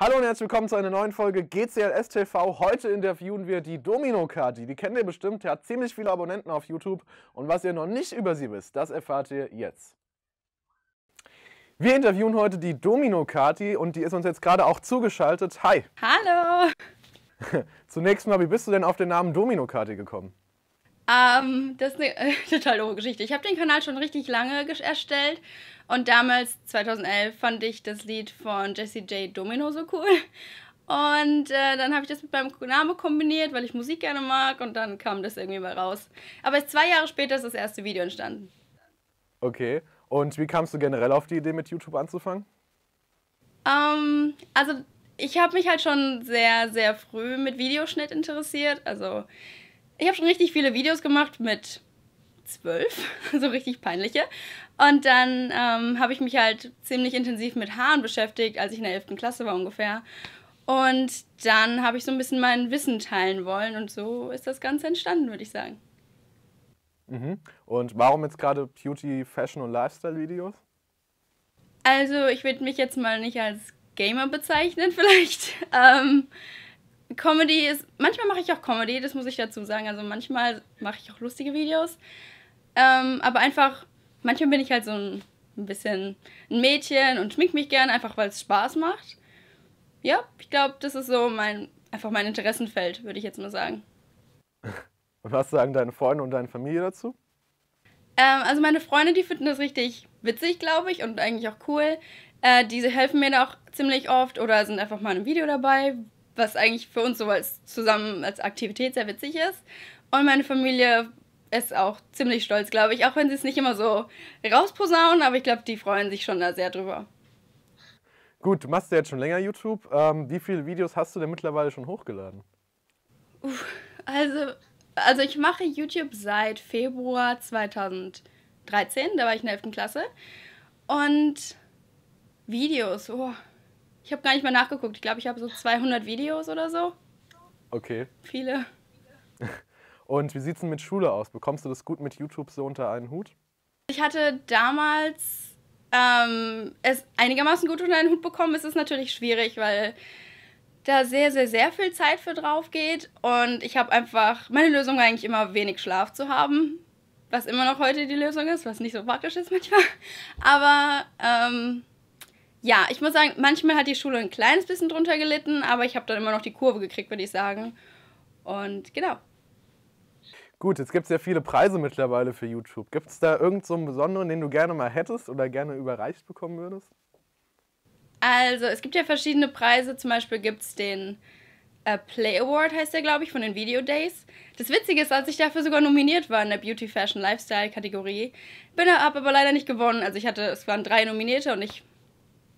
Hallo und herzlich willkommen zu einer neuen Folge GCLS TV. Heute interviewen wir die Domino Kati. Die kennt ihr bestimmt, die hat ziemlich viele Abonnenten auf YouTube. Und was ihr noch nicht über sie wisst, das erfahrt ihr jetzt. Wir interviewen heute die Domino Kati und die ist uns jetzt gerade auch zugeschaltet. Hi! Hallo! Zunächst mal, wie bist du denn auf den Namen Domino Kati gekommen? Ähm, das ist eine äh, total doofe Geschichte. Ich habe den Kanal schon richtig lange erstellt und damals, 2011, fand ich das Lied von Jesse J. Domino so cool. Und äh, dann habe ich das mit meinem Namen kombiniert, weil ich Musik gerne mag und dann kam das irgendwie mal raus. Aber erst zwei Jahre später ist das erste Video entstanden. Okay. Und wie kamst du generell auf die Idee, mit YouTube anzufangen? Ähm, also ich habe mich halt schon sehr, sehr früh mit Videoschnitt interessiert. Also ich habe schon richtig viele Videos gemacht mit zwölf, so richtig peinliche. Und dann ähm, habe ich mich halt ziemlich intensiv mit Haaren beschäftigt, als ich in der 11. Klasse war ungefähr. Und dann habe ich so ein bisschen mein Wissen teilen wollen und so ist das Ganze entstanden, würde ich sagen. Mhm. Und warum jetzt gerade Beauty, Fashion und Lifestyle-Videos? Also ich würde mich jetzt mal nicht als Gamer bezeichnen vielleicht. Ähm, Comedy ist, manchmal mache ich auch Comedy, das muss ich dazu sagen. Also manchmal mache ich auch lustige Videos. Ähm, aber einfach, manchmal bin ich halt so ein, ein bisschen ein Mädchen und schmink mich gern, einfach weil es Spaß macht. Ja, ich glaube, das ist so mein, einfach mein Interessenfeld, würde ich jetzt mal sagen. Was sagen deine Freunde und deine Familie dazu? Ähm, also meine Freunde, die finden das richtig witzig, glaube ich, und eigentlich auch cool. Äh, diese helfen mir da auch ziemlich oft oder sind einfach mal im Video dabei, was eigentlich für uns so als zusammen als Aktivität sehr witzig ist. Und meine Familie ist auch ziemlich stolz, glaube ich, auch wenn sie es nicht immer so rausposaunen, aber ich glaube, die freuen sich schon da sehr drüber. Gut, du machst ja jetzt schon länger YouTube. Ähm, wie viele Videos hast du denn mittlerweile schon hochgeladen? Uff, also, also ich mache YouTube seit Februar 2013, da war ich in der 11. Klasse. Und Videos, oh, ich habe gar nicht mal nachgeguckt. Ich glaube, ich habe so 200 Videos oder so. Okay. Viele. Und wie sieht es denn mit Schule aus? Bekommst du das gut mit YouTube so unter einen Hut? Ich hatte damals ähm, es einigermaßen gut unter einen Hut bekommen. Es ist natürlich schwierig, weil da sehr, sehr, sehr viel Zeit für drauf geht. Und ich habe einfach, meine Lösung war eigentlich immer wenig Schlaf zu haben, was immer noch heute die Lösung ist, was nicht so praktisch ist manchmal. Aber ähm, ja, ich muss sagen, manchmal hat die Schule ein kleines bisschen drunter gelitten, aber ich habe dann immer noch die Kurve gekriegt, würde ich sagen. Und genau. Gut, jetzt gibt es ja viele Preise mittlerweile für YouTube. Gibt es da irgendeinen so besonderen, den du gerne mal hättest oder gerne überreicht bekommen würdest? Also, es gibt ja verschiedene Preise. Zum Beispiel gibt es den äh, Play Award, heißt der, glaube ich, von den Video Days. Das Witzige ist, als ich dafür sogar nominiert war in der Beauty Fashion Lifestyle Kategorie, bin er ab, aber leider nicht gewonnen. Also, ich hatte, es waren drei Nominierte und ich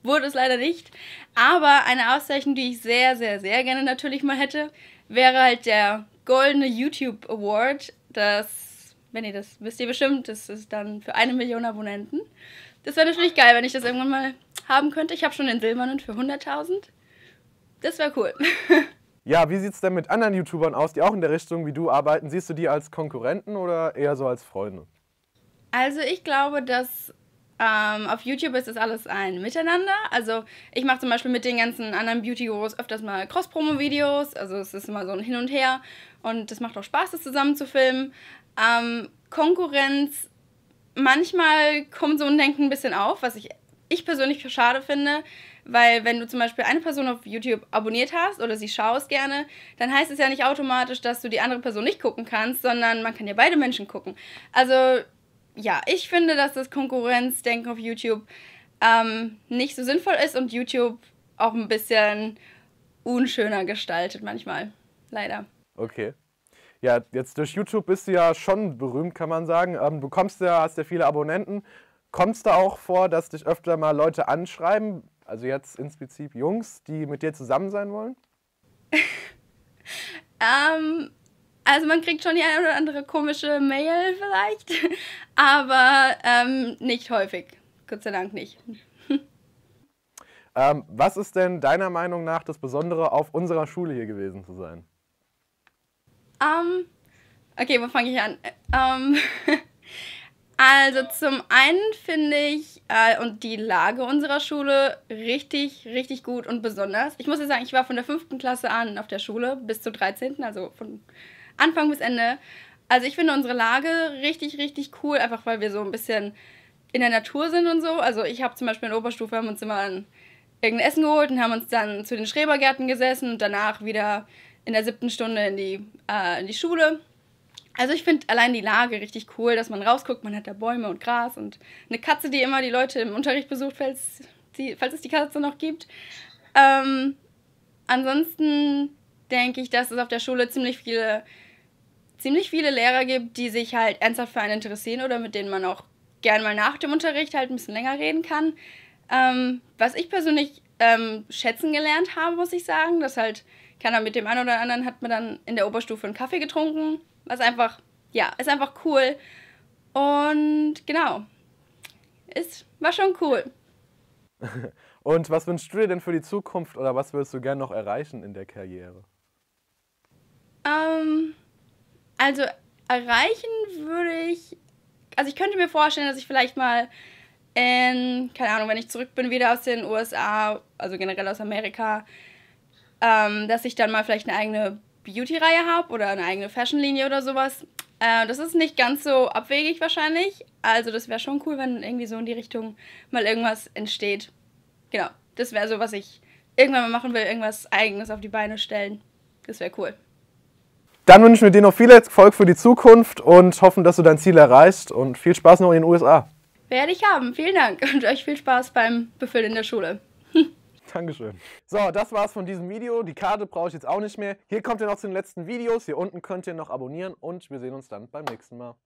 wurde es leider nicht. Aber eine Auszeichnung, die ich sehr, sehr, sehr gerne natürlich mal hätte, wäre halt der Goldene YouTube Award. Das, wenn ihr das wisst, ihr bestimmt, das ist dann für eine Million Abonnenten. Das wäre natürlich geil, wenn ich das irgendwann mal haben könnte. Ich habe schon den silbernen für 100.000. Das wäre cool. ja, wie sieht es denn mit anderen YouTubern aus, die auch in der Richtung wie du arbeiten? Siehst du die als Konkurrenten oder eher so als Freunde? Also ich glaube, dass ähm, auf YouTube ist das alles ein Miteinander. Also ich mache zum Beispiel mit den ganzen anderen Beauty-Gurus öfters mal Cross-Promo-Videos. Also es ist immer so ein Hin und Her. Und es macht auch Spaß, das zusammen zu filmen. Ähm, Konkurrenz, manchmal kommt so ein Denken ein bisschen auf, was ich, ich persönlich für schade finde. Weil wenn du zum Beispiel eine Person auf YouTube abonniert hast oder sie schaust gerne, dann heißt es ja nicht automatisch, dass du die andere Person nicht gucken kannst, sondern man kann ja beide Menschen gucken. Also ja, ich finde, dass das Konkurrenzdenken auf YouTube ähm, nicht so sinnvoll ist und YouTube auch ein bisschen unschöner gestaltet manchmal. Leider. Okay. Ja, jetzt durch YouTube bist du ja schon berühmt, kann man sagen. Ähm, bekommst ja, hast ja viele Abonnenten. Kommst da auch vor, dass dich öfter mal Leute anschreiben, also jetzt insbesondere Jungs, die mit dir zusammen sein wollen? ähm, also man kriegt schon die eine oder andere komische Mail vielleicht, aber ähm, nicht häufig. Gott sei Dank nicht. Ähm, was ist denn deiner Meinung nach das Besondere, auf unserer Schule hier gewesen zu sein? Um, ähm, okay, wo fange ich an? Um, ähm, also zum einen finde ich äh, und die Lage unserer Schule richtig, richtig gut und besonders. Ich muss ja sagen, ich war von der 5. Klasse an auf der Schule bis zur 13., also von Anfang bis Ende. Also ich finde unsere Lage richtig, richtig cool, einfach weil wir so ein bisschen in der Natur sind und so. Also ich habe zum Beispiel in der Oberstufe, haben uns immer ein, irgendein Essen geholt und haben uns dann zu den Schrebergärten gesessen und danach wieder in der siebten Stunde in die, äh, in die Schule. Also ich finde allein die Lage richtig cool, dass man rausguckt, man hat da Bäume und Gras und eine Katze, die immer die Leute im Unterricht besucht, falls, die, falls es die Katze noch gibt. Ähm, ansonsten denke ich, dass es auf der Schule ziemlich viele, ziemlich viele Lehrer gibt, die sich halt ernsthaft für einen interessieren oder mit denen man auch gern mal nach dem Unterricht halt ein bisschen länger reden kann. Ähm, was ich persönlich ähm, schätzen gelernt habe, muss ich sagen, dass halt, keiner mit dem einen oder anderen hat man dann in der Oberstufe einen Kaffee getrunken, was einfach, ja, ist einfach cool. Und genau, es war schon cool. Und was wünschst du dir denn für die Zukunft oder was würdest du gern noch erreichen in der Karriere? Ähm, also erreichen würde ich. Also ich könnte mir vorstellen, dass ich vielleicht mal in, keine Ahnung, wenn ich zurück bin, wieder aus den USA, also generell aus Amerika, ähm, dass ich dann mal vielleicht eine eigene Beauty-Reihe habe oder eine eigene Fashion-Linie oder sowas. Äh, das ist nicht ganz so abwegig wahrscheinlich. Also das wäre schon cool, wenn irgendwie so in die Richtung mal irgendwas entsteht. Genau, das wäre so, was ich irgendwann mal machen will, irgendwas Eigenes auf die Beine stellen. Das wäre cool. Dann wünschen wir dir noch viel Erfolg für die Zukunft und hoffen, dass du dein Ziel erreichst und viel Spaß noch in den USA. Werde ich haben. Vielen Dank und euch viel Spaß beim Befüllen in der Schule. Dankeschön. So, das war's von diesem Video. Die Karte brauche ich jetzt auch nicht mehr. Hier kommt ihr noch zu den letzten Videos. Hier unten könnt ihr noch abonnieren und wir sehen uns dann beim nächsten Mal.